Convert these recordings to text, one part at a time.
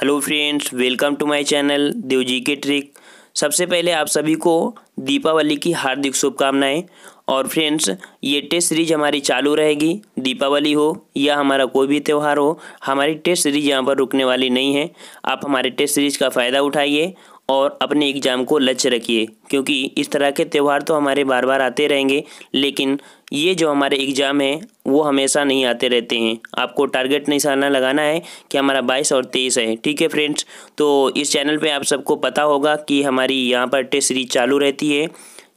hello friends welcome to my channel Devji के trick सबसे पहले आप सभी को दीपावली की हार्दिक शुभकामनाएं और फ्रेंड्स ये टेस्ट सीरीज हमारी चालू रहेगी दीपावली हो या हमारा कोई भी त्यौहार हो हमारी टेस्ट सीरीज यहाँ पर रुकने वाली नहीं है आप हमारे टेस्ट सीरीज का फ़ायदा उठाइए और अपने एग्ज़ाम को लक्ष्य रखिए क्योंकि इस तरह के त्यौहार तो हमारे बार बार आते रहेंगे लेकिन ये जो हमारे एग्ज़ाम हैं वो हमेशा नहीं आते रहते हैं आपको टारगेट निशाना लगाना है कि हमारा बाईस और तेईस है ठीक है फ्रेंड्स तो इस चैनल पे आप सबको पता होगा कि हमारी यहाँ पर टेस्ट सीरीज चालू रहती है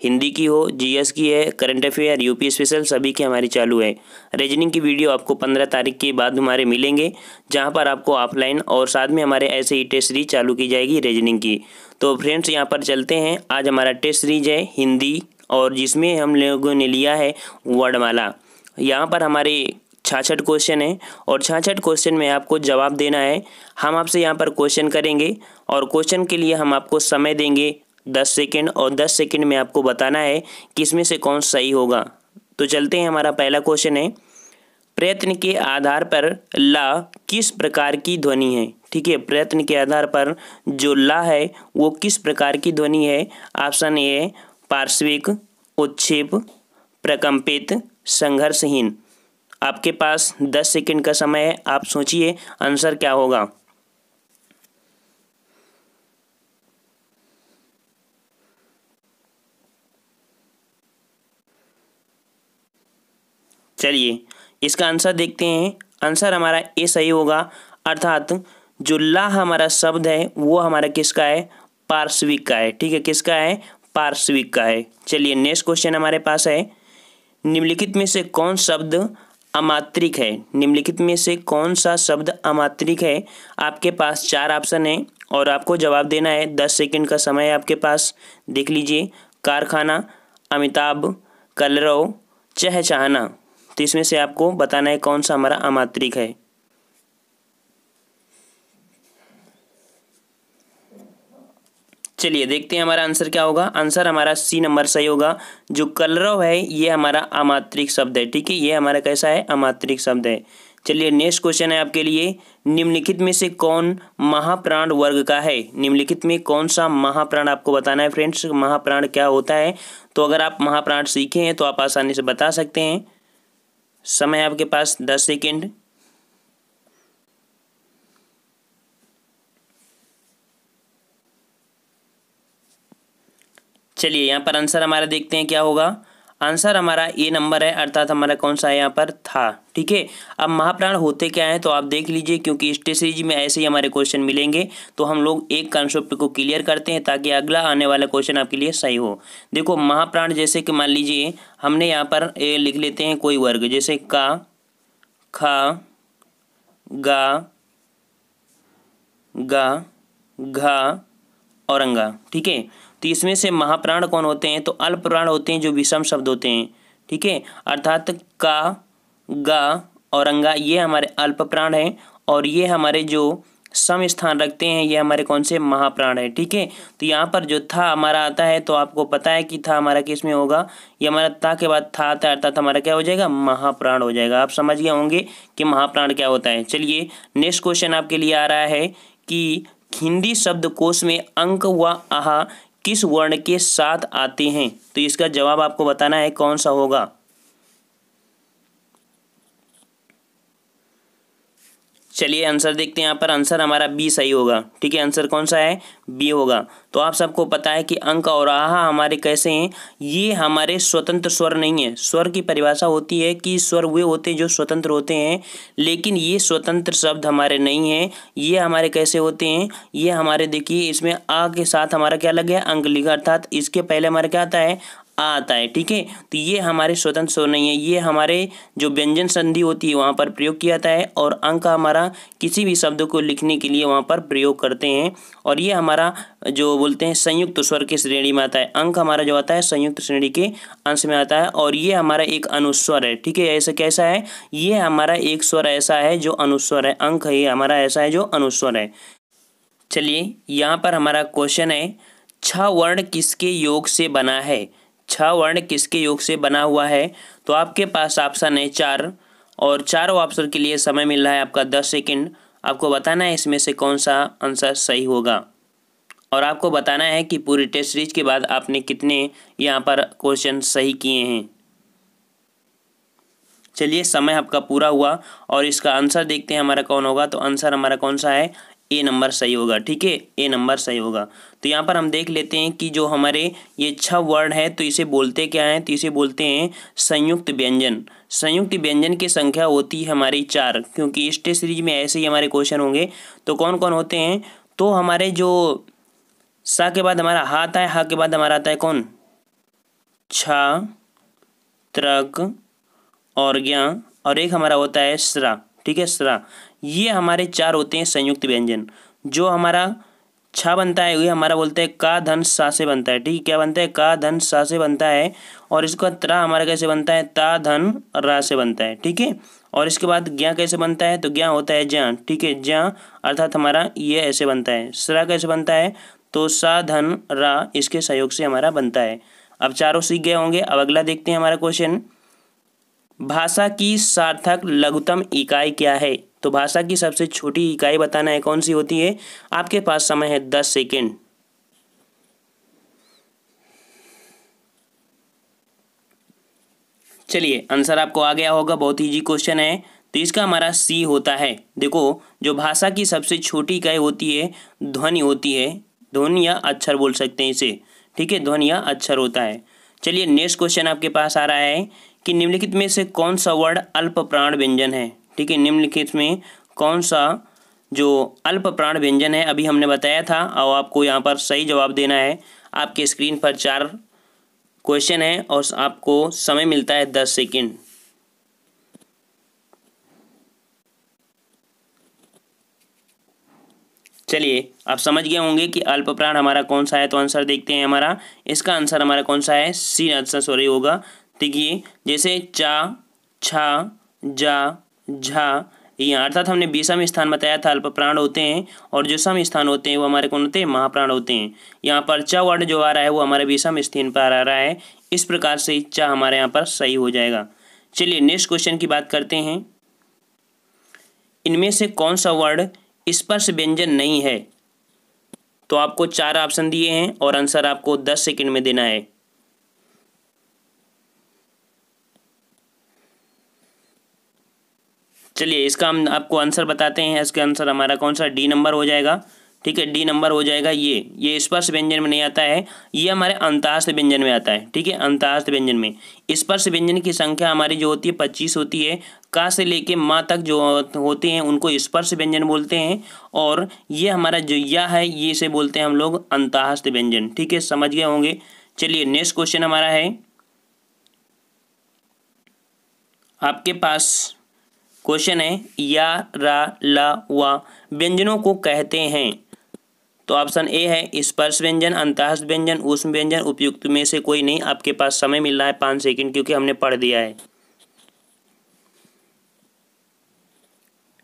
हिंदी की हो जीएस की है करंट अफेयर यूपी स्पेशल सभी की हमारी चालू है रीजनिंग की वीडियो आपको पंद्रह तारीख के बाद हमारे मिलेंगे जहाँ पर आपको ऑफलाइन और साथ में हमारे ऐसे ही टेस्ट सीरीज चालू की जाएगी रीजनिंग की तो फ्रेंड्स यहाँ पर चलते हैं आज हमारा टेस्ट सीरीज है हिंदी और जिसमें हम लोगों ने लिया है वर्डमाला यहाँ पर हमारे छाछठ क्वेश्चन है और छाछठ क्वेश्चन में आपको जवाब देना है हम आपसे यहाँ पर क्वेश्चन करेंगे और क्वेश्चन के लिए हम आपको समय देंगे दस सेकेंड और दस सेकेंड में आपको बताना है कि इसमें से कौन सही होगा तो चलते हैं हमारा पहला क्वेश्चन है प्रयत्न के आधार पर ला किस प्रकार की ध्वनि है ठीक है प्रयत्न के आधार पर जो ला है वो किस प्रकार की ध्वनि है ऑप्शन ए पार्श्विक उच्छेप प्रकंपित संघर्षहीन आपके पास 10 सेकंड का समय है आप सोचिए आंसर क्या होगा चलिए इसका आंसर देखते हैं आंसर हमारा ए सही होगा अर्थात जो ला हमारा शब्द है वो हमारा किसका है पार्श्विक का है ठीक है किसका है पार्श्विक का है चलिए नेक्स्ट क्वेश्चन हमारे पास है निम्नलिखित में से कौन शब्द अमात्रिक है निम्नलिखित में से कौन सा शब्द अमात्रिक है आपके पास चार ऑप्शन है और आपको जवाब देना है दस सेकंड का समय है आपके पास देख लीजिए कारखाना अमिताभ कलरव चहचहाना तो इसमें से आपको बताना है कौन सा हमारा अमात्रिक है चलिए देखते हैं हमारा आंसर क्या होगा आंसर हमारा सी नंबर सही होगा जो कलरव है ये हमारा अमात्रिक शब्द है ठीक है ये हमारा कैसा है अमात्रिक शब्द है चलिए नेक्स्ट क्वेश्चन है आपके लिए निम्नलिखित में से कौन महाप्राण वर्ग का है निम्नलिखित में कौन सा महाप्राण आपको बताना है फ्रेंड्स महाप्राण क्या होता है तो अगर आप महाप्राण सीखे हैं तो आप आसानी से बता सकते हैं समय आपके पास दस सेकेंड चलिए यहाँ पर आंसर हमारा देखते हैं क्या होगा आंसर हमारा ए नंबर है अर्थात हमारा कौन सा है यहाँ पर था ठीक है अब महाप्राण होते क्या है तो आप देख लीजिए क्योंकि स्टेशनरी में ऐसे ही हमारे क्वेश्चन मिलेंगे तो हम लोग एक कॉन्सेप्ट को क्लियर करते हैं ताकि अगला आने वाला क्वेश्चन आपके लिए सही हो देखो महाप्राण जैसे कि मान लीजिए हमने यहाँ पर ए लिख लेते हैं कोई वर्ग जैसे का खा गा गा घा औरंगा ठीक है तो इसमें से महाप्राण कौन होते हैं तो अल्प प्राण होते हैं जो विषम शब्द होते हैं ठीक है अर्थात का गा और अंगा ये हमारे अल्प प्राण हैं और ये हमारे जो सम स्थान रखते हैं ये हमारे कौन से महाप्राण है ठीक है तो यहाँ पर जो था हमारा आता है तो आपको पता है कि था हमारा किस में होगा ये हमारा था के बाद था आता है अर्थात हमारा क्या हो जाएगा महाप्राण हो जाएगा आप समझ गए होंगे कि महाप्राण क्या होता है चलिए नेक्स्ट क्वेश्चन आपके लिए आ रहा है कि हिंदी शब्द कोश में अंक व आहा किस वर्ण के साथ आते हैं तो इसका जवाब आपको बताना है कौन सा होगा चलिए आंसर देखते हैं यहाँ पर आंसर हमारा बी सही होगा ठीक है आंसर कौन सा है बी होगा तो आप सबको पता है कि अंक और आहा हमारे कैसे हैं ये हमारे स्वतंत्र स्वर नहीं है स्वर की परिभाषा होती है कि स्वर वे होते हैं जो स्वतंत्र होते हैं लेकिन ये स्वतंत्र शब्द हमारे नहीं हैं ये हमारे कैसे होते हैं ये हमारे देखिए इसमें आ के साथ हमारा क्या लग गया अंक लिखा अर्थात इसके पहले हमारा क्या आता है आता है ठीक है तो ये हमारे स्वतंत्र स्वर नहीं है ये हमारे जो व्यंजन संधि होती है वहाँ पर प्रयोग किया जाता है और अंक हमारा किसी भी शब्द को लिखने के लिए वहाँ पर प्रयोग करते हैं और ये हमारा जो बोलते हैं संयुक्त स्वर के श्रेणी में आता है अंक हमारा जो आता है संयुक्त श्रेणी के अंश में आता है और ये हमारा एक अनुस्वर है ठीक है ऐसा कैसा है ये हमारा एक स्वर ऐसा है जो अनुस्वर है अंक ये हमारा ऐसा है जो अनुस्वर है चलिए यहाँ पर हमारा क्वेश्चन है छ वर्ण किसके योग से बना है छ वर्ण किसके योग से बना हुआ है तो आपके पास ऑप्शन है चार और चारों ऑप्शन के लिए समय मिल रहा है आपका दस सेकेंड आपको बताना है इसमें से कौन सा आंसर सही होगा और आपको बताना है कि पूरी टेस्ट सीरीज के बाद आपने कितने यहाँ पर क्वेश्चन सही किए हैं चलिए समय आपका पूरा हुआ और इसका आंसर देखते हैं हमारा कौन होगा तो आंसर हमारा कौन सा है ए नंबर सही होगा ठीक है ए नंबर सही होगा तो यहाँ पर हम देख लेते हैं कि जो हमारे ये छह वर्ड है तो इसे बोलते क्या है तो इसे बोलते हैं संयुक्त व्यंजन संयुक्त व्यंजन की संख्या होती है हमारी चार क्योंकि स्टे सीरीज में ऐसे ही हमारे क्वेश्चन होंगे तो कौन कौन होते हैं तो हमारे जो सा के बाद हमारा हा आता है हा के बाद हमारा आता है कौन छा त्रक और ज्ञा और एक हमारा होता है श्रा ठीक है सरा ये हमारे चार होते हैं संयुक्त व्यंजन जो हमारा छा बनता है ये हमारा बोलते हैं का धन सा से बनता है ठीक है क्या बनता है का धन सा से बनता है और बाद त्रा हमारा कैसे बनता है ता धन रा से बनता है ठीक है और इसके बाद ज्ञा कैसे बनता है तो ज्ञा होता है ज्ञा ठीक है ज्ञा अर्थात हमारा ये ऐसे बनता है स्रा कैसे बनता है तो सा धन रा इसके सहयोग से हमारा बनता है अब चारों सीख गए होंगे अब अगला देखते हैं हमारा क्वेश्चन भाषा की सार्थक लघुतम इकाई क्या है तो भाषा की सबसे छोटी इकाई बताना है कौन सी होती है आपके पास समय है दस सेकेंड चलिए आंसर आपको आ गया होगा बहुत ईजी क्वेश्चन है तो इसका हमारा सी होता है देखो जो भाषा की सबसे छोटी इकाई होती है ध्वनि होती है ध्वनि या अक्षर बोल सकते हैं इसे ठीक है ध्वनि या अक्षर होता है चलिए नेक्स्ट क्वेश्चन आपके पास आ रहा है कि निम्नलिखित में से कौन सा वर्ड अल्प प्राण व्यंजन है ठीक है निम्नलिखित में कौन सा जो अल्प प्राण व्यंजन है अभी हमने बताया था और आपको यहाँ पर सही जवाब देना है आपके स्क्रीन पर चार क्वेश्चन है और आपको समय मिलता है दस सेकेंड चलिए आप समझ गए होंगे कि अल्प प्राण हमारा कौन सा है तो आंसर देखते हैं हमारा इसका आंसर हमारा कौन सा है सी आंसर सॉरी होगा देखिए जैसे चा छा जा झा या अर्थात हमने विषम स्थान बताया था अल्प प्राण होते हैं और जो सम स्थान होते हैं वो हमारे कौन होते हैं महाप्राण होते हैं यहाँ पर च वर्ड जो आ रहा है वो हमारे विषम स्थान पर आ रहा है इस प्रकार से चा हमारे यहाँ पर सही हो जाएगा चलिए नेक्स्ट क्वेश्चन की बात करते हैं इनमें से कौन सा वर्ड स्पर्श व्यंजन नहीं है तो आपको चार ऑप्शन दिए हैं और आंसर आपको दस सेकेंड में देना है चलिए इसका हम आपको आंसर बताते हैं इसका आंसर हमारा कौन सा डी नंबर हो जाएगा ठीक है डी नंबर हो जाएगा ये ये स्पर्श व्यंजन में नहीं आता है ये हमारे अंतास्त व्यंजन में आता है ठीक है अंतास्त व्यंजन में स्पर्श व्यंजन की संख्या हमारी जो होती है पच्चीस होती है का से लेके माँ तक जो होते हैं उनको स्पर्श व्यंजन बोलते हैं और ये हमारा जो या है ये इसे बोलते हैं हम लोग अंतास्त व्यंजन ठीक है समझ गए होंगे चलिए नेक्स्ट क्वेश्चन हमारा है आपके पास क्वेश्चन है या रा ला वा व्यंजनों को कहते हैं तो ऑप्शन ए है स्पर्श व्यंजन अंतःस्थ व्यंजन उष्म व्यंजन उपयुक्त में से कोई नहीं आपके पास समय मिल रहा है पाँच सेकंड क्योंकि हमने पढ़ दिया है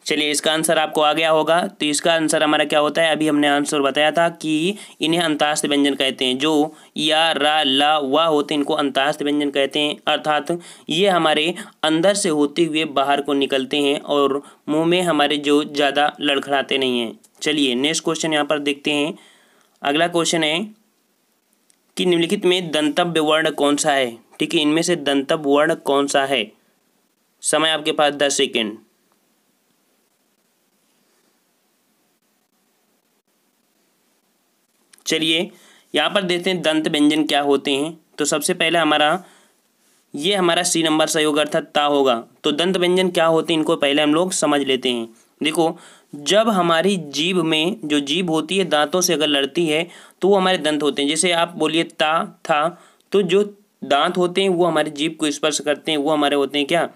चलिए इसका आंसर आपको आ गया होगा तो इसका आंसर हमारा क्या होता है अभी हमने आंसर बताया था कि इन्हें अंतास्थ व्यंजन कहते हैं जो या रा ला वा होते हैं इनको अंतास्थ व्यंजन कहते हैं अर्थात ये हमारे अंदर से होते हुए बाहर को निकलते हैं और मुँह में हमारे जो ज़्यादा लड़खड़ाते नहीं हैं चलिए नेक्स्ट क्वेश्चन यहाँ पर देखते हैं अगला क्वेश्चन है कि निम्नलिखित में दंतव्य वर्ण कौन सा है ठीक है इनमें से दंतव्य वर्ण कौन सा है समय आपके पास दस सेकेंड चलिए यहाँ पर देखते हैं दंत व्यंजन क्या होते हैं तो सबसे पहले हमारा ये हमारा सी नंबर सहयोग अर्थात ता होगा तो दंत व्यंजन क्या होते हैं इनको पहले हम लोग समझ लेते हैं देखो जब हमारी जीभ में जो जीभ होती है दांतों से अगर लड़ती है तो वो हमारे दंत होते हैं जैसे आप बोलिए ता था तो जो दांत होते हैं वो हमारे जीभ को स्पर्श करते हैं वो हमारे होते हैं क्या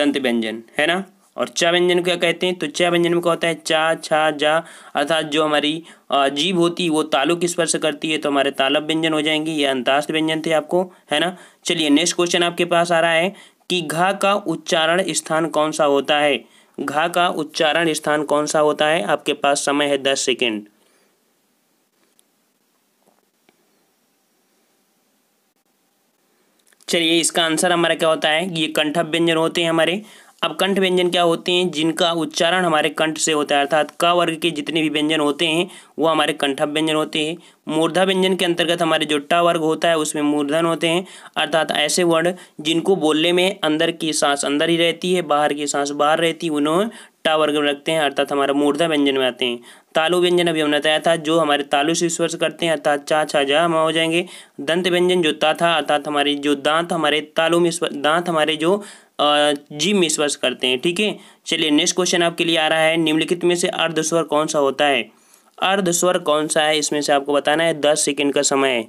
दंत व्यंजन है ना और चा व्यंजन क्या कहते हैं तो चा व्यंजन में क्या होता है चा छा जा अर्थात जो हमारी जीभ होती है वो तालु की स्पर्श करती है तो हमारे तालब व्यंजन हो जाएंगे ये अंतास्त व्यंजन थे आपको है ना चलिए नेक्स्ट क्वेश्चन आपके पास आ रहा है कि घा का उच्चारण स्थान कौन सा होता है घा का उच्चारण स्थान कौन सा होता है आपके पास समय है दस सेकेंड चलिए इसका आंसर हमारा क्या होता है ये कंठभ व्यंजन होते हैं हमारे अब कंठ व्यंजन क्या होते हैं जिनका उच्चारण हमारे कंठ से होता है अर्थात क वर्ग के जितने भी व्यंजन होते हैं वो हमारे कंठभ व्यंजन होते हैं मूर्धा व्यंजन के अंतर्गत हमारे जो टा वर्ग होता है उसमें मूर्धन होते हैं अर्थात ऐसे वर्ण जिनको बोलने में अंदर की सांस अंदर ही रहती है बाहर की सांस बाहर रहती है उन्होंने टा वर्ग में रखते हैं अर्थात हमारा मूर्धा व्यंजन में आते हैं तालु व्यंजन अभी हमने बताया था जो हमारे तालु से स्पर्श करते हैं अर्थात चा छा जा हम हो जाएंगे दंत व्यंजन जो ता था अर्थात हमारे जो दांत हमारे तालु में दांत हमारे जो जी में करते हैं ठीक है चलिए नेक्स्ट क्वेश्चन आपके लिए आ रहा है निम्नलिखित में से अर्धस्वर कौन सा होता है अर्धस्वर कौन सा है इसमें से आपको बताना है दस सेकेंड का समय है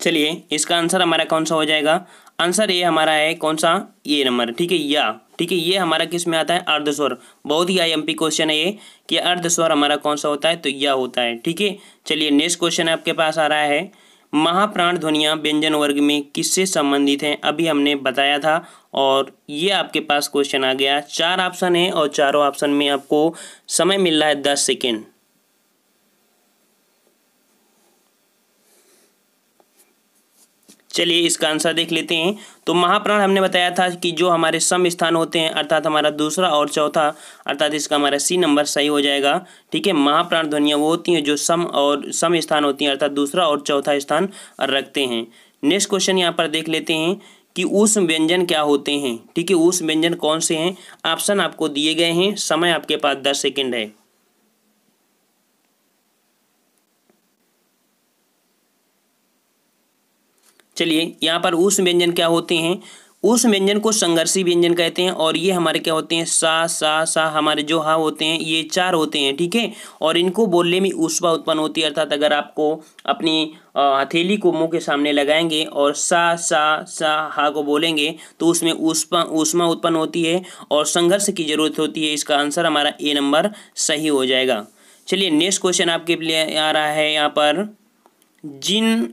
चलिए इसका आंसर हमारा कौन सा हो जाएगा आंसर ये हमारा है कौन सा ये नंबर ठीक है या ठीक है ये हमारा किस में आता है अर्धस्वर बहुत ही आई क्वेश्चन है ये कि अर्धस्वर हमारा कौन सा होता है तो यह होता है ठीक है चलिए नेक्स्ट क्वेश्चन आपके पास आ रहा है महाप्राण ध्वनिया व्यंजन वर्ग में किससे संबंधित हैं अभी हमने बताया था और ये आपके पास क्वेश्चन आ गया चार ऑप्शन है और चारों ऑप्शन में आपको समय मिल रहा है दस सेकेंड चलिए इसका आंसर देख लेते हैं तो महाप्राण हमने बताया था कि जो हमारे सम स्थान होते हैं अर्थात हमारा दूसरा और चौथा अर्थात इसका हमारा सी नंबर सही हो जाएगा ठीक है महाप्राण ध्वनियाँ वो होती हैं जो सम और सम स्थान होती हैं अर्थात दूसरा और चौथा स्थान रखते हैं नेक्स्ट क्वेश्चन यहाँ पर देख लेते हैं कि उस व्यंजन क्या होते हैं ठीक है उस व्यंजन कौन से हैं ऑप्शन आपको दिए गए हैं समय आपके पास दस सेकेंड है चलिए यहाँ पर उस व्यंजन क्या होते हैं उस व्यंजन को संघर्षी व्यंजन कहते हैं और ये हमारे क्या होते हैं सा सा सा हमारे जो हा होते हैं ये चार होते हैं ठीक है और इनको बोलने में ऊष्मा उत्पन्न होती है अर्थात अगर आपको अपनी हथेली को मुंह के सामने लगाएंगे और सा सा सा हा को बोलेंगे तो उसमें ऊष्मा ऊष्मा उत्पन्न होती है और संघर्ष की जरूरत होती है इसका आंसर हमारा ए नंबर सही हो जाएगा चलिए नेक्स्ट क्वेश्चन आपके लिए आ रहा है यहाँ पर जिन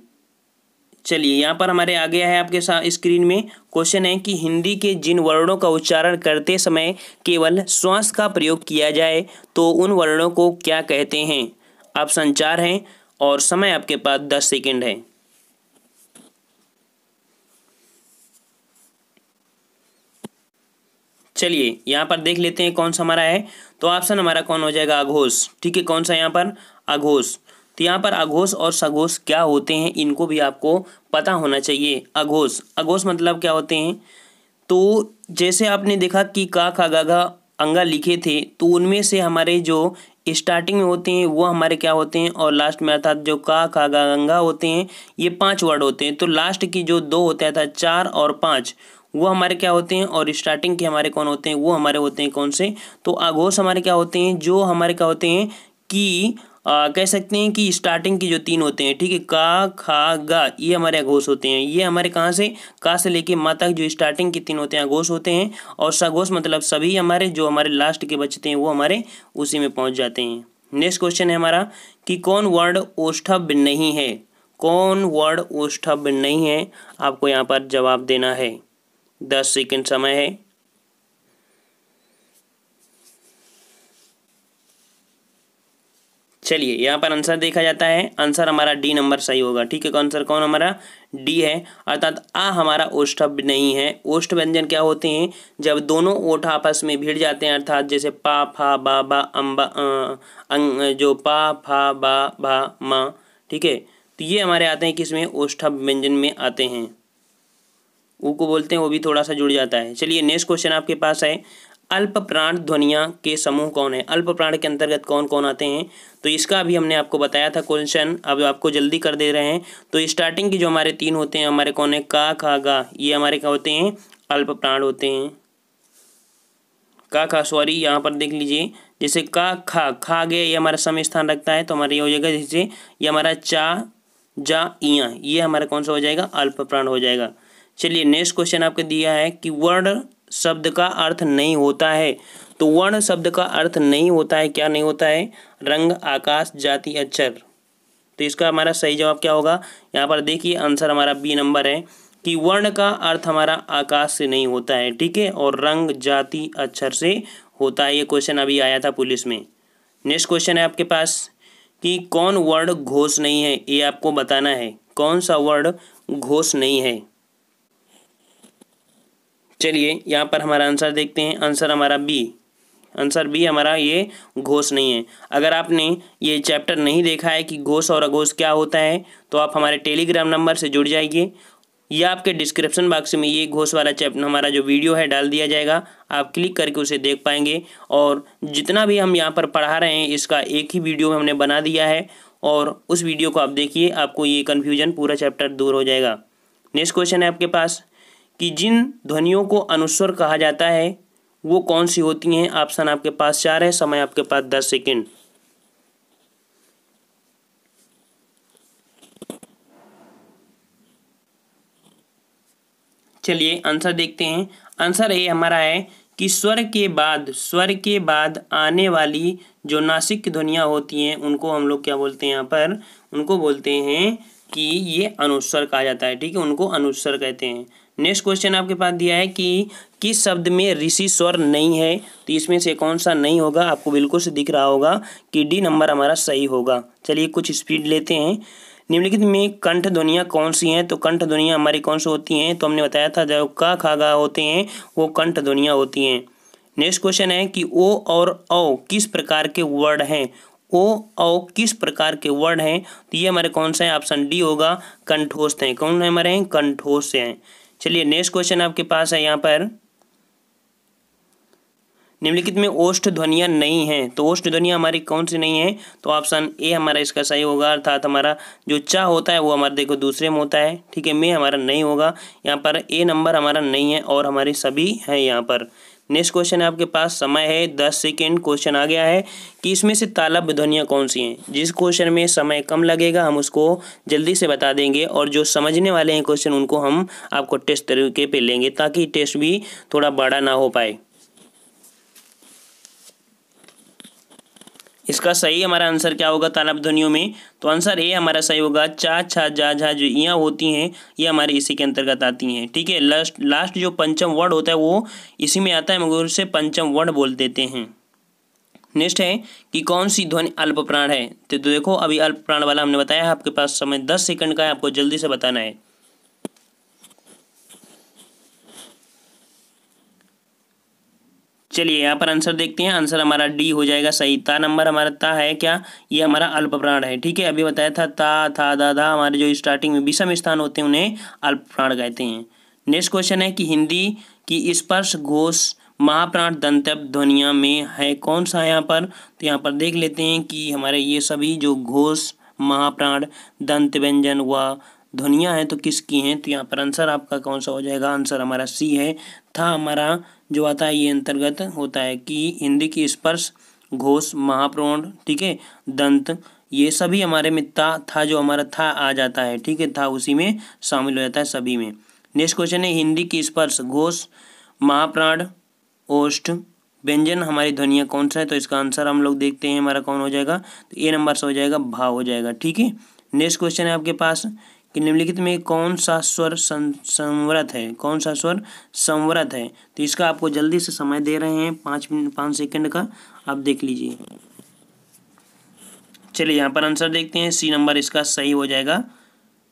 चलिए यहाँ पर हमारे आ गया है आपके साथ स्क्रीन में क्वेश्चन है कि हिंदी के जिन वर्णों का उच्चारण करते समय केवल श्वास का प्रयोग किया जाए तो उन वर्णों को क्या कहते हैं आप संचार हैं और समय आपके पास दस सेकेंड है चलिए यहाँ पर देख लेते हैं कौन सा हमारा है तो ऑप्शन हमारा कौन हो जाएगा आघोष ठीक है कौन सा यहाँ पर आघोष तो यहाँ पर अघोष और सघोष क्या होते हैं इनको भी आपको पता होना चाहिए अघोष अघोष मतलब क्या होते हैं तो जैसे आपने देखा कि का खा गा गा अंगा लिखे थे तो उनमें से हमारे जो स्टार्टिंग में होते हैं वो हमारे क्या होते हैं और लास्ट में अर्थात जो का खा गा गंगा होते हैं ये पांच वर्ड होते हैं तो लास्ट की जो दो होते हैं था चार और पाँच वो हमारे क्या होते हैं और स्टार्टिंग के हमारे कौन होते हैं वो हमारे होते हैं कौन से तो आघोष हमारे क्या होते हैं जो हमारे क्या होते हैं कि आ, कह सकते हैं कि स्टार्टिंग के जो तीन होते हैं ठीक है का खा गा ये हमारे घोष होते हैं ये हमारे कहाँ से का से लेके मा तक जो स्टार्टिंग के तीन होते हैं घोष होते हैं और सघोष मतलब सभी हमारे जो हमारे लास्ट के बचते हैं वो हमारे उसी में पहुँच जाते हैं नेक्स्ट क्वेश्चन है हमारा कि कौन वर्ड ओष्ठभ नहीं है कौन वर्ड ओष्ठभ नहीं है आपको यहाँ पर जवाब देना है दस सेकेंड समय है चलिए यहाँ पर आंसर देखा जाता है आंसर हमारा डी नंबर सही होगा ठीक है आंसर कौन हमारा डी है अर्थात आ हमारा ओष्ठभ नहीं है ओष्ठ व्यंजन क्या होते हैं जब दोनों ओठ आपस में भिड़ जाते हैं अर्थात जैसे पा फा बा बा अम्बा अंग जो पा फा बा भा मा ठीक है तो ये हमारे आते हैं किसमें ओष्ठभ व्यंजन में आते हैं ऊ को बोलते हैं वो भी थोड़ा सा जुड़ जाता है चलिए नेक्स्ट क्वेश्चन आपके पास है अल्प प्राण ध्वनिया के समूह कौन है अल्प प्राण के अंतर्गत कौन कौन आते हैं तो इसका अभी हमने आपको बताया था क्वेश्चन अब आपको जल्दी कर दे रहे हैं तो स्टार्टिंग के जो हमारे तीन होते हैं हमारे कौन है का खा गा ये हमारे क्या होते हैं अल्प प्राण होते हैं का खा सॉरी यहाँ पर देख लीजिए जैसे का खा खा गया ये हमारा समय स्थान रखता है तो हमारा ये हो जाएगा जैसे ये हमारा चा जा इया ये हमारा कौन सा हो जाएगा अल्प प्राण हो जाएगा चलिए नेक्स्ट क्वेश्चन आपको दिया है कि वर्ड शब्द का अर्थ नहीं होता है तो वर्ण शब्द का अर्थ नहीं होता है क्या नहीं होता है रंग आकाश जाति अक्षर तो इसका हमारा सही जवाब क्या होगा यहाँ पर देखिए आंसर हमारा बी नंबर है कि वर्ण का अर्थ हमारा आकाश से नहीं होता है ठीक है और रंग जाति अक्षर से होता है ये क्वेश्चन अभी आया था पुलिस में नेक्स्ट क्वेश्चन है आपके पास कि कौन वर्ड घोष नहीं है ये आपको बताना है कौन सा वर्ड घोष नहीं है चलिए यहाँ पर हमारा आंसर देखते हैं आंसर हमारा बी आंसर बी हमारा ये घोष नहीं है अगर आपने ये चैप्टर नहीं देखा है कि घोष और अघोष क्या होता है तो आप हमारे टेलीग्राम नंबर से जुड़ जाइए या आपके डिस्क्रिप्शन बॉक्स में ये घोष वाला चैप्टर हमारा जो वीडियो है डाल दिया जाएगा आप क्लिक करके उसे देख पाएंगे और जितना भी हम यहाँ पर पढ़ा रहे हैं इसका एक ही वीडियो हमने बना दिया है और उस वीडियो को आप देखिए आपको ये कन्फ्यूजन पूरा चैप्टर दूर हो जाएगा नेक्स्ट क्वेश्चन है आपके पास कि जिन ध्वनियों को अनुस्वर कहा जाता है वो कौन सी होती हैं ऑप्शन आपके पास चार है समय आपके पास दस सेकेंड चलिए आंसर देखते हैं आंसर ए हमारा है कि स्वर के बाद स्वर के बाद आने वाली जो नासिक ध्वनियाँ होती हैं उनको हम लोग क्या बोलते हैं यहाँ पर उनको बोलते हैं कि ये अनुस्वर कहा जाता है ठीक है उनको अनुस्वर कहते हैं नेक्स्ट क्वेश्चन आपके पास दिया है कि किस शब्द में ऋषि स्वर नहीं है तो इसमें से कौन सा नहीं होगा आपको बिल्कुल से दिख रहा होगा कि डी नंबर हमारा सही होगा चलिए कुछ स्पीड लेते हैं निम्नलिखित में कंठ ध्वनियाँ कौन सी हैं तो कंठ ध्वनियाँ हमारी कौन सी होती हैं तो हमने बताया था जो का खागा होते हैं वो कंठ ध्वनियाँ होती हैं नेक्स्ट क्वेश्चन है कि ओ और औ किस प्रकार के वर्ड हैं ओ औ किस प्रकार के वर्ड हैं तो ये हमारे कौन से हैं ऑप्शन डी होगा कंठोस्थ हैं कौन हमारे हैं कंठोस्थ हैं चलिए नेक्स्ट क्वेश्चन आपके पास है यहाँ पर निम्नलिखित में ओष्ठ ध्वनिया नहीं है तो ओष्ठ ध्वनिया हमारी कौन सी नहीं है तो ऑप्शन ए हमारा इसका सही होगा अर्थात हमारा जो चा होता है वो हमारा देखो दूसरे में होता है ठीक है मे हमारा नहीं होगा यहाँ पर ए नंबर हमारा नहीं है और हमारी सभी है यहाँ पर नेक्स्ट क्वेश्चन है आपके पास समय है दस सेकेंड क्वेश्चन आ गया है कि इसमें से तालाब ध्वनियाँ कौन सी हैं जिस क्वेश्चन में समय कम लगेगा हम उसको जल्दी से बता देंगे और जो समझने वाले हैं क्वेश्चन उनको हम आपको टेस्ट तरीके पे लेंगे ताकि टेस्ट भी थोड़ा बड़ा ना हो पाए इसका सही हमारा आंसर क्या होगा तालाब ध्वनियों में तो आंसर ए हमारा सही होगा चा छा जा झा जो यहाँ होती हैं ये हमारे इसी के अंतर्गत आती हैं ठीक है लास्ट लास्ट जो पंचम वर्ड होता है वो इसी में आता है मगर उसे पंचम वर्ड बोल देते हैं नेक्स्ट है कि कौन सी ध्वनि अल्प प्राण है तो देखो अभी अल्प प्राण वाला हमने बताया आपके पास समय दस सेकंड का है आपको जल्दी से बताना है चलिए यहाँ पर आंसर देखते हैं आंसर हमारा डी हो जाएगा सही ता नंबर हमारा ता है क्या ये हमारा अल्प प्राण है ठीक है अभी बताया था ता था दा धा हमारे जो स्टार्टिंग में विषम स्थान होते हैं उन्हें अल्प प्राण कहते हैं नेक्स्ट क्वेश्चन है कि हिंदी की स्पर्श घोष महाप्राण दंत ध्वनिया में है कौन सा यहाँ पर तो यहाँ पर देख लेते हैं कि हमारे ये सभी जो घोष महाप्राण दंत व्यंजन व ध्वनिया है तो किसकी हैं तो यहाँ पर आंसर आपका कौन सा हो जाएगा आंसर हमारा सी है था हमारा जो आता है ये अंतर्गत होता है कि हिंदी की स्पर्श घोष महाप्रोण ठीक है दंत ये सभी हमारे में था था जो हमारा था आ जाता है ठीक है था उसी में शामिल हो जाता है सभी में नेक्स्ट क्वेश्चन है हिंदी की स्पर्श घोष महाप्राण ओष्ठ व्यंजन हमारी ध्वनिया कौन सा है तो इसका आंसर हम लोग देखते हैं हमारा कौन हो जाएगा तो ए नंबर से हो जाएगा भाव हो जाएगा ठीक है नेक्स्ट क्वेश्चन है आपके पास कि निम्नलिखित में कौन सा स्वर संवरत है कौन सा स्वर संवरत है तो इसका आपको जल्दी से समय दे रहे हैं पाँच मिनट पाँच सेकंड का आप देख लीजिए चलिए यहाँ पर आंसर देखते हैं सी नंबर इसका सही हो जाएगा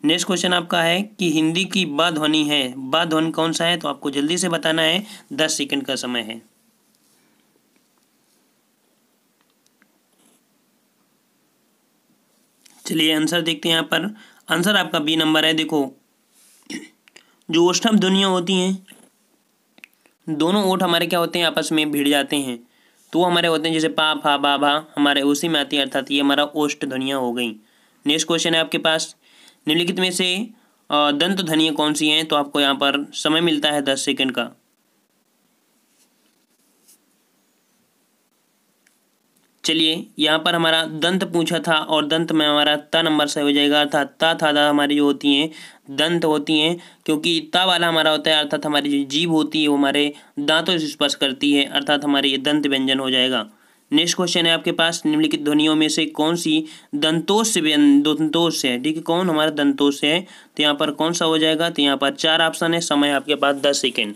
नेक्स्ट क्वेश्चन आपका है कि हिंदी की ब ध्वनि है ब ध्वनि कौन सा है तो आपको जल्दी से बताना है दस सेकेंड का समय है चलिए आंसर देखते हैं यहाँ पर आंसर आपका बी नंबर है देखो जो ओष्ठम ध्वनिया होती हैं दोनों ओठ हमारे क्या होते हैं आपस में भिड़ जाते हैं तो हमारे होते हैं जैसे पा फा बा भा हमारे उसी में आती है अर्थात ये हमारा ओष्ठ ध्वनिया हो गई नेक्स्ट क्वेश्चन है आपके पास निम्नलिखित में से दंत ध्वनियाँ कौन सी हैं तो आपको यहाँ पर समय मिलता है दस सेकेंड का चलिए यहाँ पर हमारा दंत पूछा था और दंत में हमारा ता नंबर सही हो जाएगा अर्थात ता था था हमारी जो होती हैं दंत होती हैं क्योंकि ता वाला हमारा होता है अर्थात हमारी जो जीभ होती है वो हमारे दांतों से स्पर्श करती है अर्थात हमारे ये दंत व्यंजन हो जाएगा नेक्स्ट क्वेश्चन है आपके पास निम्नलिखित ध्वनियों में से कौन सी दंतोष दंतोष है ठीक है कौन हमारा दंतोष है तो यहाँ पर कौन सा हो जाएगा तो यहाँ पर चार ऑप्शन है समय आपके पास दस सेकेंड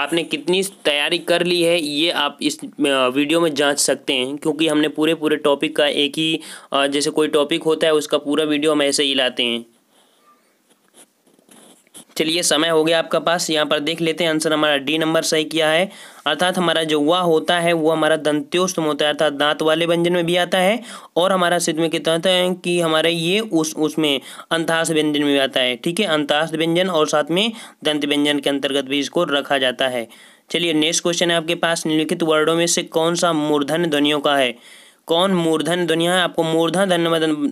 आपने कितनी तैयारी कर ली है ये आप इस वीडियो में जांच सकते हैं क्योंकि हमने पूरे पूरे टॉपिक का एक ही जैसे कोई टॉपिक होता है उसका पूरा वीडियो हम ऐसे ही लाते हैं चलिए समय हो गया आपका पास यहाँ पर देख लेते हैं आंसर हमारा डी नंबर सही किया है अर्थात हमारा जो वाह होता है वो हमारा दंत्योस्तम होता है अर्थात दांत वाले व्यंजन में भी आता है और हमारा सिद्ध में कितना होता है कि हमारे ये उस उसमें अंतास व्यंजन में भी आता है ठीक है अंतास्थ व्यंजन और साथ में दंत व्यंजन के अंतर्गत भी इसको रखा जाता है चलिए नेक्स्ट क्वेश्चन है आपके पास निम्नलिखित वर्डों में से कौन सा मूर्धन ध्वनियों का है कौन मूर्धन ध्वनिया है आपको मूर्धा धन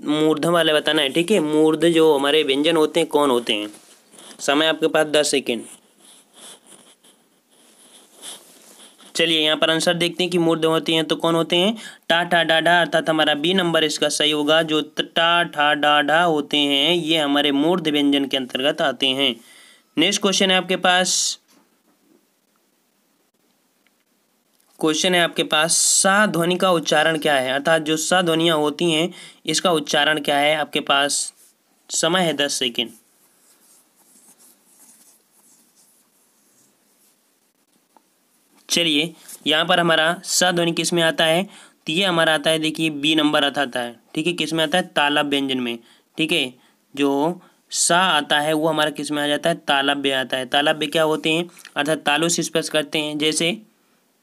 मूर्धन वाले बताना है ठीक है मूर्ध जो हमारे व्यंजन होते हैं कौन होते हैं समय आपके पास दस सेकेंड चलिए यहाँ पर आंसर देखते हैं कि मुर्दे होते हैं तो कौन होते हैं टाठा डाढ़ा अर्थात हमारा बी नंबर इसका सही होगा जो टाठा डाढ़ा होते हैं ये हमारे मूर्ध व्यंजन के अंतर्गत आते हैं नेक्स्ट क्वेश्चन है आपके पास क्वेश्चन है आपके पास सा ध्वनि का उच्चारण क्या है अर्थात जो सा ध्वनियाँ होती हैं इसका उच्चारण क्या है आपके पास समय है दस सेकेंड चलिए यहाँ पर हमारा स ध्वनि किस में आता है तो ये हमारा आता है देखिए बी नंबर आता आता है ठीक है किस में आता है तालाब व्यंजन में ठीक है जो सा आता है वो हमारा किस में आ जाता है में आता है तालाब्य क्या होते हैं अर्थात तालु से स्पर्श करते हैं जैसे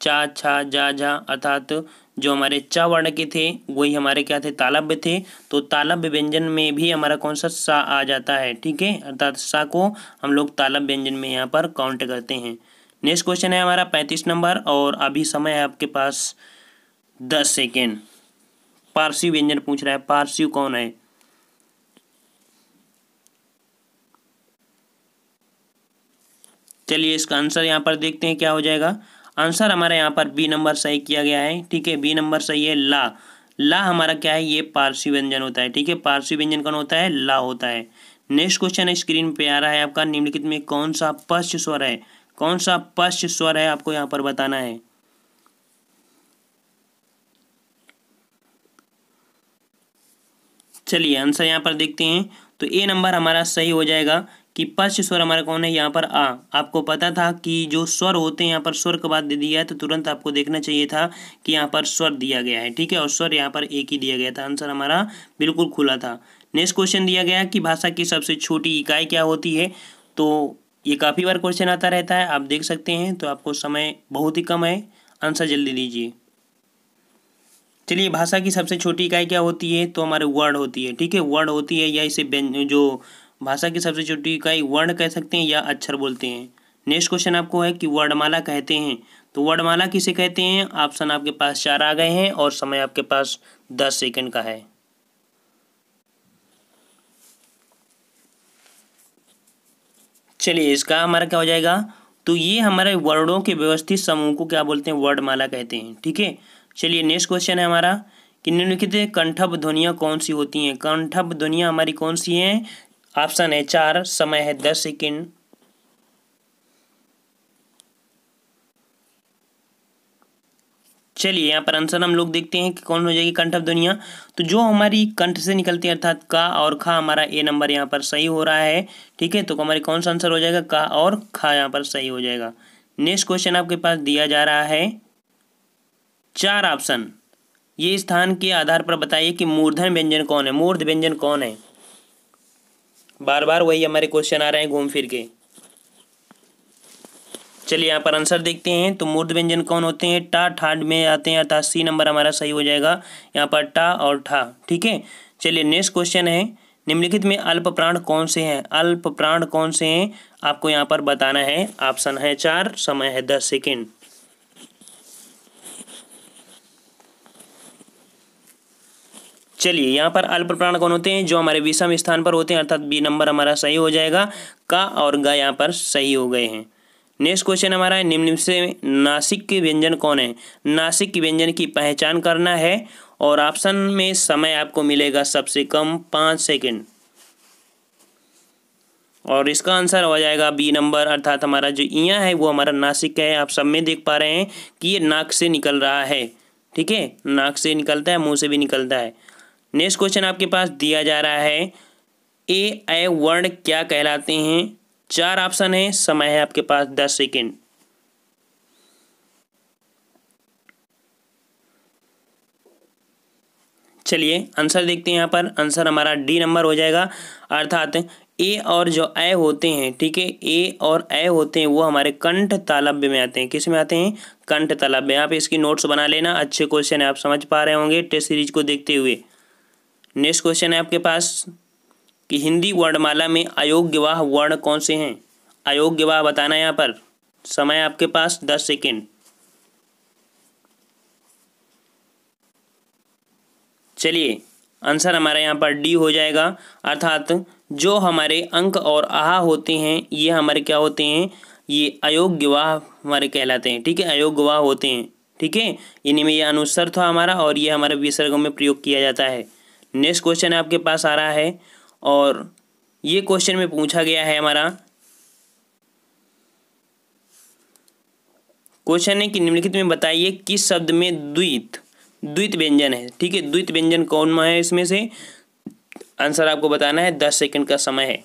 चा छा जा झा अर्थात जो हमारे चा वर्ण के थे वही हमारे क्या थे तालाब थे तो तालाब व्यंजन में भी हमारा कौन सा सा आ जाता है ठीक है अर्थात सा को हम लोग तालाब व्यंजन में यहाँ पर काउंट करते हैं नेक्स्ट क्वेश्चन है हमारा पैंतीस नंबर और अभी समय है आपके पास दस सेकेंड पारसी व्यंजन पूछ रहा है पारसी कौन है चलिए इसका आंसर यहाँ पर देखते हैं क्या हो जाएगा आंसर हमारे यहाँ पर बी नंबर सही किया गया है ठीक है बी नंबर सही है ला ला हमारा क्या है ये पारसी व्यंजन होता है ठीक है पारसी व्यंजन कौन होता है ला होता है नेक्स्ट क्वेश्चन स्क्रीन पे आ रहा है आपका निम्नलिखित में कौन सा पश्च स्वर है कौन सा पश्च स्वर है आपको यहाँ पर बताना है चलिए आंसर यहां पर देखते हैं तो ए नंबर हमारा सही हो जाएगा कि पश्च स्वर हमारा कौन है यहाँ पर आ आपको पता था कि जो स्वर होते हैं यहाँ पर स्वर के बाद दे दिया है तो तुरंत आपको देखना चाहिए था कि यहाँ पर स्वर दिया गया है ठीक है और स्वर यहाँ पर एक ही दिया गया था आंसर हमारा बिल्कुल खुला था नेक्स्ट क्वेश्चन दिया गया कि भाषा की सबसे छोटी इकाई क्या होती है तो ये काफ़ी बार क्वेश्चन आता रहता है आप देख सकते हैं तो आपको समय बहुत ही कम है आंसर जल्दी दीजिए चलिए भाषा की सबसे छोटी इकाई क्या होती है तो हमारे वर्ड होती है ठीक है वर्ड होती है या इसे जो भाषा की सबसे छोटी इकाई वर्ण कह सकते हैं या अक्षर बोलते हैं नेक्स्ट क्वेश्चन आपको है कि वर्णमाला कहते हैं तो वर्णमाला किसे कहते हैं ऑप्शन आपके पास चार आ गए हैं और समय आपके पास दस सेकंड का है चलिए इसका हमारा क्या हो जाएगा तो ये हमारे वर्डों के व्यवस्थित समूह को क्या बोलते हैं वर्डमाला कहते हैं ठीक है चलिए नेक्स्ट क्वेश्चन है हमारा कि निम्नलिखित कंठभ ध्वनियाँ कौन सी होती हैं कंठभ ध्वनियाँ हमारी कौन सी हैं ऑप्शन है चार समय है दस सेकेंड चलिए यहाँ पर आंसर हम लोग देखते हैं कि कौन हो जाएगी कंठ ऑफ दुनिया तो जो हमारी कंठ से निकलती है अर्थात का और खा हमारा ए नंबर यहाँ पर सही हो रहा है ठीक है तो हमारे कौन सा आंसर हो जाएगा का और खा यहाँ पर सही हो जाएगा नेक्स्ट क्वेश्चन आपके पास दिया जा रहा है चार ऑप्शन ये स्थान के आधार पर बताइए कि मूर्धन व्यंजन कौन है मूर्ध व्यंजन कौन है बार बार वही हमारे क्वेश्चन आ रहे हैं घूम फिर के चलिए यहाँ पर आंसर देखते हैं तो मूर्ध व्यंजन कौन होते हैं टा ठाड में आते हैं अर्थात सी नंबर हमारा सही हो जाएगा यहाँ पर टा और ठा ठीक है चलिए नेक्स्ट क्वेश्चन है निम्नलिखित में अल्प प्राण कौन से हैं अल्प प्राण कौन से हैं आपको यहाँ पर बताना है ऑप्शन है चार समय है दस सेकेंड चलिए यहाँ पर अल्प प्राण कौन होते हैं जो हमारे विषम स्थान पर होते हैं अर्थात बी नंबर हमारा सही हो जाएगा का और ग यहाँ पर सही हो गए हैं नेक्स्ट क्वेश्चन हमारा है निम्न से नासिक के व्यंजन कौन है नासिक के व्यंजन की पहचान करना है और ऑप्शन में समय आपको मिलेगा सबसे कम पाँच सेकेंड और इसका आंसर हो जाएगा बी नंबर अर्थात हमारा जो इया है वो हमारा नासिक है आप सब में देख पा रहे हैं कि ये नाक से निकल रहा है ठीक है नाक से निकलता है मुंह से भी निकलता है नेक्स्ट क्वेश्चन आपके पास दिया जा रहा है ए ए वर्ण क्या कहलाते हैं चार ऑप्शन है समय है आपके पास दस सेकेंड चलिए आंसर देखते हैं यहाँ पर आंसर हमारा डी नंबर हो जाएगा अर्थात ए और जो ए होते हैं ठीक है ए और ए होते हैं वो हमारे कंठ तालब्य में आते हैं किस में आते हैं कंठ तालब्य यहाँ पे इसकी नोट्स बना लेना अच्छे क्वेश्चन है आप समझ पा रहे होंगे टेस्ट सीरीज को देखते हुए नेक्स्ट क्वेश्चन है आपके पास कि हिंदी वर्णमाला में अयोग्यवाह वर्ण कौन से हैं अयोग्यवाह बताना यहाँ पर समय आपके पास दस सेकेंड चलिए आंसर हमारे यहाँ पर डी हो जाएगा अर्थात जो हमारे अंक और आहा होते हैं ये हमारे क्या होते हैं ये अयोग्यवाह हमारे कहलाते हैं ठीक है अयोग्यवाह होते हैं ठीक है इन्हीं में ये अनुसर था हमारा और ये हमारे विसर्गों में प्रयोग किया जाता है नेक्स्ट क्वेश्चन आपके पास आ रहा है और ये क्वेश्चन में पूछा गया है हमारा क्वेश्चन है कि निम्नलिखित में बताइए किस शब्द में द्वित द्वित व्यंजन है ठीक है द्वित व्यंजन कौन है इसमें से आंसर आपको बताना है दस सेकंड का समय है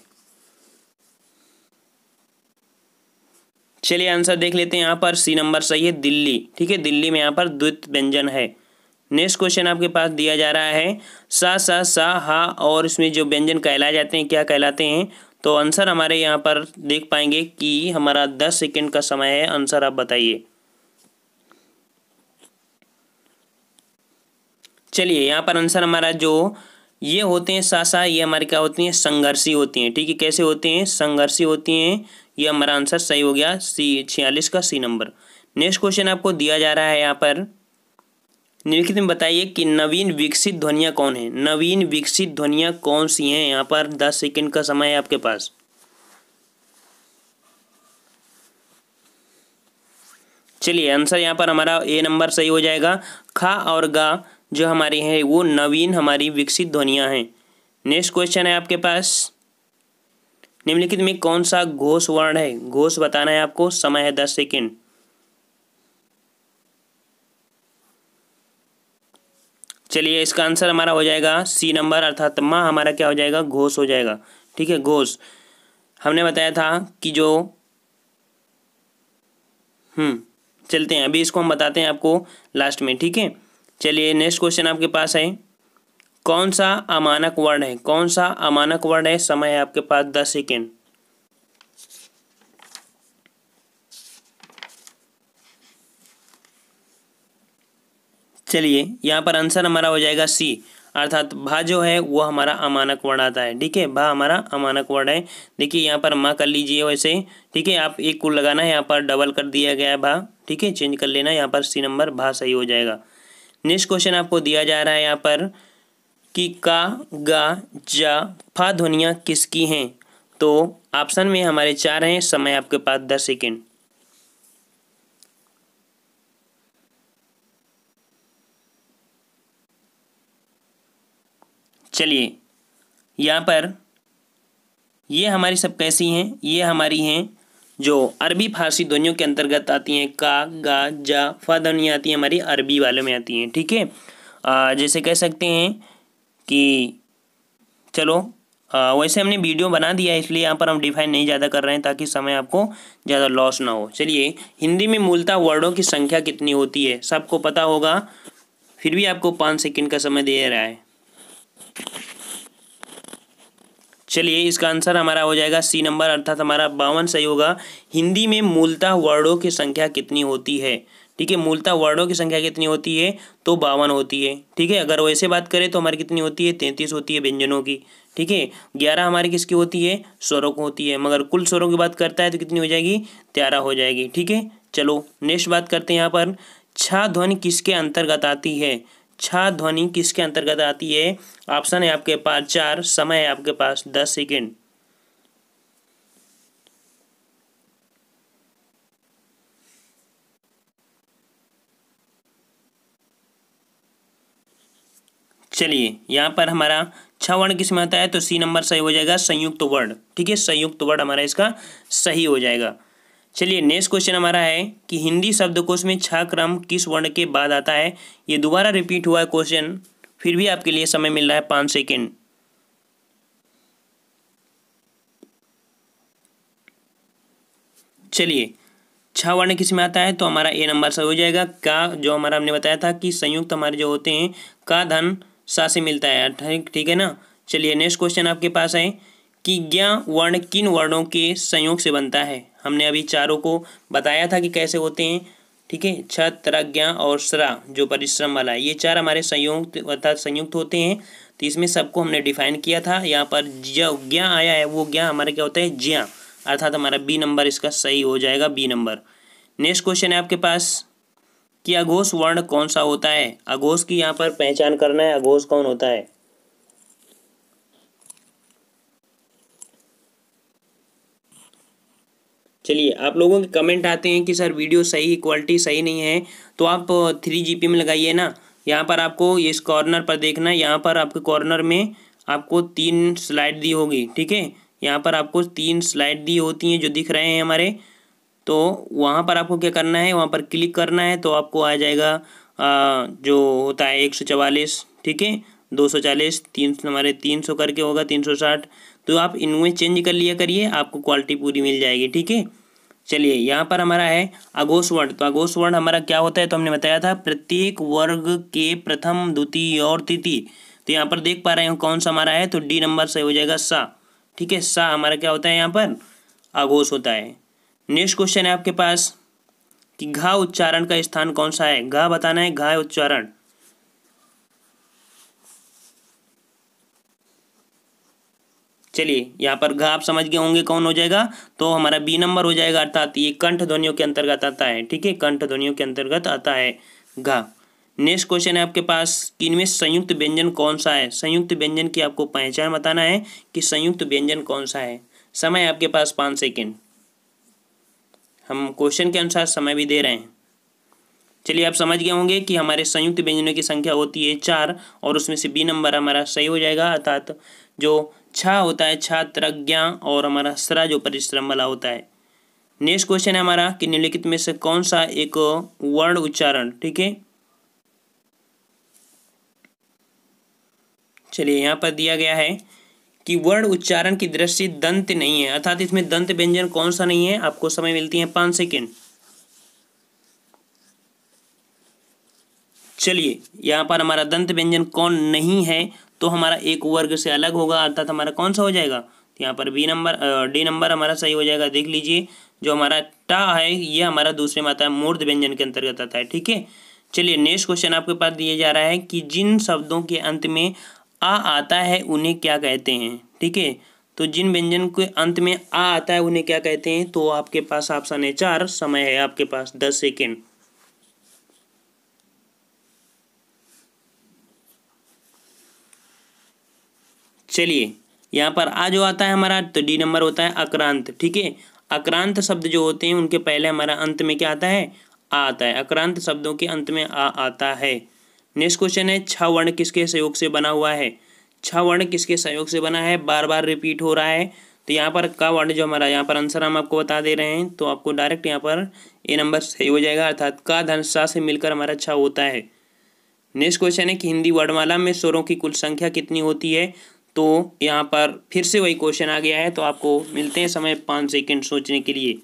चलिए आंसर देख लेते हैं यहाँ पर सी नंबर सही है दिल्ली ठीक है दिल्ली में यहाँ पर द्वित व्यंजन है नेक्स्ट क्वेश्चन आपके पास दिया जा रहा है सा सा सा हा और इसमें जो व्यंजन कहलाए जाते हैं क्या कहलाते हैं तो आंसर हमारे यहाँ पर देख पाएंगे कि हमारा दस सेकेंड का समय है आंसर आप बताइए चलिए यहाँ पर आंसर हमारा जो ये होते हैं सा सा ये हमारे क्या होती हैं संघर्षी होती हैं ठीक है कैसे होते हैं संघर्षी होती हैं ये हमारा आंसर सही हो गया सी छियालीस का सी नंबर नेक्स्ट क्वेश्चन आपको दिया जा रहा है यहाँ पर निम्नलिखित में बताइए कि नवीन विकसित ध्वनिया कौन है नवीन विकसित ध्वनिया कौन सी हैं यहाँ पर दस सेकंड का समय है आपके पास चलिए आंसर यहाँ पर हमारा ए नंबर सही हो जाएगा खा और गा जो हमारी है वो नवीन हमारी विकसित ध्वनियाँ हैं नेक्स्ट क्वेश्चन है आपके पास निम्नलिखित में कौन सा घोष वर्ण है घोष बताना है आपको समय है दस सेकेंड चलिए इसका आंसर हमारा हो जाएगा सी नंबर अर्थात माँ हमारा क्या हो जाएगा घोष हो जाएगा ठीक है घोष हमने बताया था कि जो हम्म चलते हैं अभी इसको हम बताते हैं आपको लास्ट में ठीक है चलिए नेक्स्ट क्वेश्चन आपके पास है कौन सा अमानक वर्ड है कौन सा अमानक वर्ड है समय है आपके पास दस सेकेंड चलिए यहाँ पर आंसर हमारा हो जाएगा सी अर्थात भा जो है वो हमारा अमानक वर्ड आता है ठीक है भा हमारा अमानक वर्ड है देखिए यहाँ पर माँ कर लीजिए वैसे ठीक है आप एक कुल लगाना है यहाँ पर डबल कर दिया गया है भा ठीक है चेंज कर लेना यहाँ पर सी नंबर भा सही हो जाएगा नेक्स्ट क्वेश्चन आपको दिया जा रहा है यहाँ पर कि का गा जा फा ध्वनियाँ किसकी हैं तो ऑप्शन में हमारे चार हैं समय आपके पास दस सेकेंड चलिए यहाँ पर ये हमारी सब कैसी हैं ये हमारी हैं जो अरबी फारसी ध्वनियों के अंतर्गत आती हैं का गा जा फा ध्वनियाँ आती हैं हमारी अरबी वालों में आती हैं ठीक है जैसे कह सकते हैं कि चलो आ, वैसे हमने वीडियो बना दिया है इसलिए यहाँ पर हम डिफाइन नहीं ज़्यादा कर रहे हैं ताकि समय आपको ज़्यादा लॉस ना हो चलिए हिंदी में मूलतः वर्डों की संख्या कितनी होती है सबको पता होगा फिर भी आपको पाँच सेकेंड का समय दे रहा है चलिए इसका आंसर हमारा हो जाएगा सी नंबर अर्थात हमारा बावन सही होगा हिंदी में मूलतः वर्णों की संख्या कितनी होती है ठीक है मूलतः वर्णों की संख्या कितनी होती है तो बावन होती है ठीक है अगर वैसे बात करें तो हमारी कितनी होती है तैंतीस होती है व्यंजनों की ठीक है ग्यारह हमारी किसकी होती है स्वरों की होती है मगर कुल स्वरों की बात करता है तो कितनी हो जाएगी त्यारह हो जाएगी ठीक है चलो नेक्स्ट बात करते हैं यहाँ पर छा ध्वनि किसके अंतर्गत आती है छा अच्छा ध्वनि किसके अंतर्गत आती है ऑप्शन है आपके पास चार समय है आपके पास दस सेकेंड चलिए यहाँ पर हमारा छ वर्ण किस में आता है तो सी नंबर सही हो जाएगा संयुक्त वर्ण ठीक है संयुक्त वर्ण हमारा इसका सही हो जाएगा चलिए नेक्स्ट क्वेश्चन हमारा है कि हिंदी शब्दकोश में छ क्रम किस वर्ण के बाद आता है ये दोबारा रिपीट हुआ है क्वेश्चन फिर भी आपके लिए समय मिल रहा है पाँच सेकेंड चलिए छह वर्ण किस में आता है तो हमारा ए नंबर सही हो जाएगा का जो हमारा हमने बताया था कि संयुक्त हमारे जो होते हैं का धन सा से मिलता है ठीक ठीक है ना चलिए नेक्स्ट क्वेश्चन आपके पास है कि ज्ञा वर्ण किन वर्णों के संयोग से बनता है हमने अभी चारों को बताया था कि कैसे होते हैं ठीक है छत प्रज्ञा और श्रा जो परिश्रम वाला है ये चार हमारे संयुक्त अर्थात संयुक्त होते हैं तो इसमें सबको हमने डिफाइन किया था यहाँ पर जो ज्ञा आया है वो ज्ञा हमारे क्या होता है ज्ञा अर्थात हमारा बी नंबर इसका सही हो जाएगा बी नंबर नेक्स्ट क्वेश्चन है आपके पास कि अघोष वर्ण कौन सा होता है अघोष की यहाँ पर पहचान करना है अघोष कौन होता है चलिए आप लोगों के कमेंट आते हैं कि सर वीडियो सही क्वालिटी सही नहीं है तो आप थ्री जी में लगाइए ना यहाँ पर आपको इस कॉर्नर पर देखना यहाँ पर आपके कॉर्नर में आपको तीन स्लाइड दी होगी ठीक है यहाँ पर आपको तीन स्लाइड दी होती हैं जो दिख रहे हैं हमारे तो वहाँ पर आपको क्या करना है वहाँ पर क्लिक करना है तो आपको आ जाएगा आ, जो होता है एक सौ चवालीस ठीक है दो सौ चालीस तीन हमारे तीन सौ करके होगा तीन सौ साठ तो आप इनमें चेंज कर लिया करिए आपको क्वालिटी पूरी मिल जाएगी ठीक है चलिए यहाँ पर हमारा है आघोष वर्ण तो आघोष वर्ण हमारा क्या होता है तो हमने बताया था प्रत्येक वर्ग के प्रथम द्वितीय और तृतीय तो यहाँ पर देख पा रहे हो कौन सा हमारा है तो डी नंबर सही हो जाएगा सा ठीक है सा हमारा क्या होता है यहाँ पर आघोष होता है नेक्स्ट क्वेश्चन है आपके पास कि घा उच्चारण का स्थान कौन सा है घा बताना है घा उच्चारण चलिए यहाँ पर घ आप समझ गए होंगे कौन हो जाएगा तो हमारा बी नंबर हो जाएगा अर्थात ये कंठ ध्वनियों के अंतर्गत आता है ठीक है कंठ ध्वनियों के अंतर्गत आता है घ नेक्स्ट क्वेश्चन है आपके पास कि इनमें संयुक्त व्यंजन कौन सा है संयुक्त व्यंजन की आपको पहचान बताना है कि संयुक्त व्यंजन कौन सा है समय आपके पास पाँच सेकेंड हम क्वेश्चन के अनुसार समय भी दे रहे हैं चलिए आप समझ गए होंगे कि हमारे संयुक्त व्यंजनों की संख्या होती है चार और उसमें से बी नंबर हमारा सही हो जाएगा अर्थात जो छा होता है छात्रज्ञा और हमारा सरा जो परिश्रम वाला होता है नेक्स्ट क्वेश्चन है हमारा कि निम्नलिखित में से कौन सा एक वर्ण उच्चारण ठीक है चलिए यहाँ पर दिया गया है कि वर्ण उच्चारण की दृष्टि दंत नहीं है अर्थात इसमें दंत व्यंजन कौन सा नहीं है आपको समय मिलती है पांच सेकेंड चलिए यहाँ पर हमारा दंत व्यंजन कौन नहीं है तो हमारा एक वर्ग से अलग होगा अर्थात हमारा कौन सा हो जाएगा तो यहाँ पर बी नंबर डी नंबर हमारा सही हो जाएगा देख लीजिए जो हमारा टा है ये हमारा दूसरे में आता है मूर्ध व्यंजन के अंतर्गत आता है ठीक है चलिए नेक्स्ट क्वेश्चन आपके पास दिया जा रहा है कि जिन शब्दों के अंत में आ आता है उन्हें क्या कहते हैं ठीक है तो जिन व्यंजन के अंत में आ आता है उन्हें क्या कहते हैं तो आपके पास ऑप्शन है चार समय है आपके पास दस सेकेंड चलिए यहाँ पर आ जो आता है हमारा तो डी नंबर होता है अक्रांत ठीक है अक्रांत शब्द जो होते हैं उनके पहले हमारा अंत में क्या आता है आ आता है अक्रांत शब्दों के अंत में आ आता है नेक्स्ट क्वेश्चन है छ वर्ण किसके सहयोग से बना हुआ है छ वर्ण किसके सहयोग से बना है बार बार रिपीट हो रहा है तो यहाँ पर का वर्ण जो हमारा यहाँ पर आंसर हम आपको बता दे रहे हैं तो आपको डायरेक्ट यहाँ पर ए नंबर सही हो जाएगा अर्थात का धन सा से मिलकर हमारा छ होता है नेक्स्ट क्वेश्चन है कि हिंदी वर्णमाला में स्वरों की कुल संख्या कितनी होती है तो यहाँ पर फिर से वही क्वेश्चन आ गया है तो आपको मिलते हैं समय पाँच सेकेंड सोचने के लिए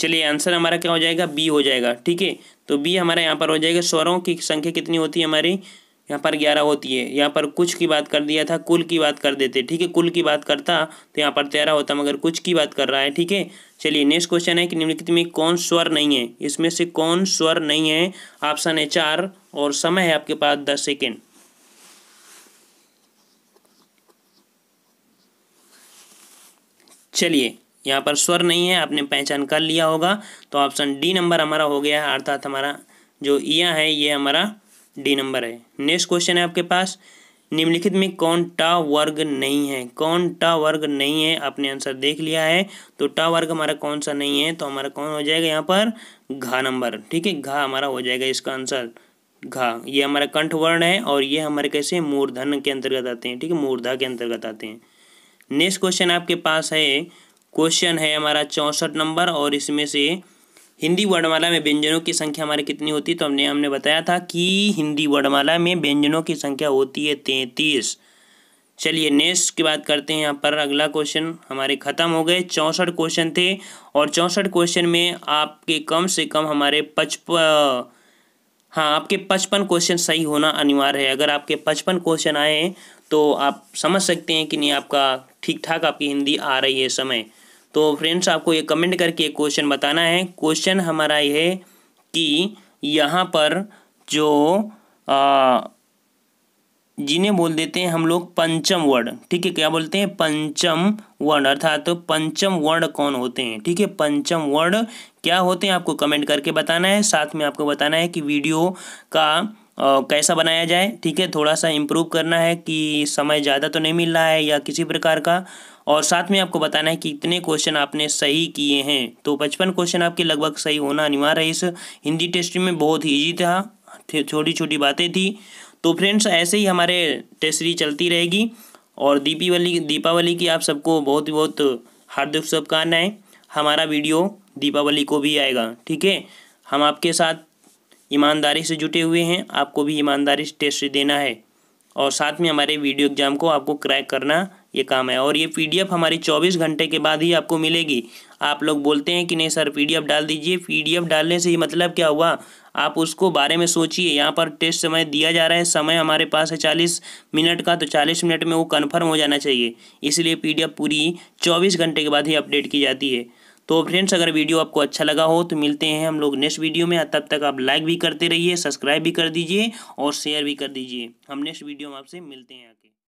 चलिए आंसर हमारा क्या हो जाएगा बी हो जाएगा ठीक है तो बी हमारा यहाँ पर हो जाएगा स्वरों की संख्या कितनी होती है हमारी यहाँ पर ग्यारह होती है यहाँ पर कुछ की बात कर दिया था कुल की बात कर देते ठीक है कुल की बात करता तो यहाँ पर तेरह होता मगर कुछ की बात कर रहा है ठीक है चलिए नेक्स्ट क्वेश्चन है कि निम्नलिखित में कौन स्वर नहीं है इसमें से कौन स्वर नहीं है ऑप्शन है चार और समय है आपके पास दस सेकेंड चलिए यहाँ पर स्वर नहीं है आपने पहचान कर लिया होगा तो ऑप्शन डी नंबर हमारा हो गया है अर्थात हमारा जो ईया है ये हमारा डी नंबर है नेक्स्ट क्वेश्चन है आपके पास निम्नलिखित में कौन टा वर्ग नहीं है कौन टा वर्ग नहीं है आपने आंसर देख लिया है तो टा वर्ग हमारा कौन सा नहीं है तो हमारा कौन हो जाएगा यहाँ पर घा नंबर ठीक है घा हमारा हो जाएगा इसका आंसर घा ये हमारा कंठ वर्ण है और ये हमारे कैसे मूर्धन के अंतर्गत आते हैं ठीक है मूर्धा के अंतर्गत आते हैं नेक्स्ट क्वेश्चन आपके पास है क्वेश्चन है हमारा चौंसठ नंबर और इसमें से हिंदी वर्णमाला में व्यंजनों की संख्या हमारी कितनी होती तो हमने हमने बताया था कि हिंदी वर्णमाला में व्यंजनों की संख्या होती है तैंतीस चलिए नेक्स्ट की बात करते हैं यहाँ पर अगला क्वेश्चन हमारे ख़त्म हो गए चौंसठ क्वेश्चन थे और चौंसठ क्वेश्चन में आपके कम से कम हमारे पचप हाँ आपके पचपन क्वेश्चन सही होना अनिवार्य है अगर आपके पचपन क्वेश्चन आए तो आप समझ सकते हैं कि नहीं आपका ठीक ठाक आपकी हिंदी आ रही है समय तो फ्रेंड्स आपको ये कमेंट करके एक क्वेश्चन बताना है क्वेश्चन हमारा ये है कि यहाँ पर जो जिन्हें बोल देते हैं हम लोग पंचम वर्ण ठीक है क्या बोलते हैं पंचम वर्ण अर्थात तो पंचम वर्ण कौन होते हैं ठीक है पंचम वर्ण क्या होते हैं आपको कमेंट करके बताना है साथ में आपको बताना है कि वीडियो का कैसा बनाया जाए ठीक है थोड़ा सा इम्प्रूव करना है कि समय ज़्यादा तो नहीं मिल रहा है या किसी प्रकार का और साथ में आपको बताना है कि कितने क्वेश्चन आपने सही किए हैं तो पचपन क्वेश्चन आपके लगभग सही होना अनिवार्य है इस हिंदी टेस्ट में बहुत ईजी था छोटी छोटी बातें थी तो फ्रेंड्स ऐसे ही हमारे टेस्ट सीरीज चलती रहेगी और दीपीवली दीपावली की आप सबको बहुत ही बहुत हार्दिक शुभकामनाएँ हमारा वीडियो दीपावली को भी आएगा ठीक है हम आपके साथ ईमानदारी से जुटे हुए हैं आपको भी ईमानदारी से टेस्ट देना है और साथ में हमारे वीडियो एग्जाम को आपको क्रैक करना ये काम है और ये पीडीएफ हमारी 24 घंटे के बाद ही आपको मिलेगी आप लोग बोलते हैं कि नहीं सर पीडीएफ डाल दीजिए पीडीएफ डालने से ही मतलब क्या हुआ आप उसको बारे में सोचिए यहाँ पर टेस्ट समय दिया जा रहा है समय हमारे पास है चालीस मिनट का तो चालीस मिनट में वो कन्फर्म हो जाना चाहिए इसलिए पी पूरी चौबीस घंटे के बाद ही अपडेट की जाती है तो फ्रेंड्स अगर वीडियो आपको अच्छा लगा हो तो मिलते हैं हम लोग नेक्स्ट वीडियो में तब तक आप लाइक भी करते रहिए सब्सक्राइब भी कर दीजिए और शेयर भी कर दीजिए हम नेक्स्ट वीडियो में आपसे मिलते हैं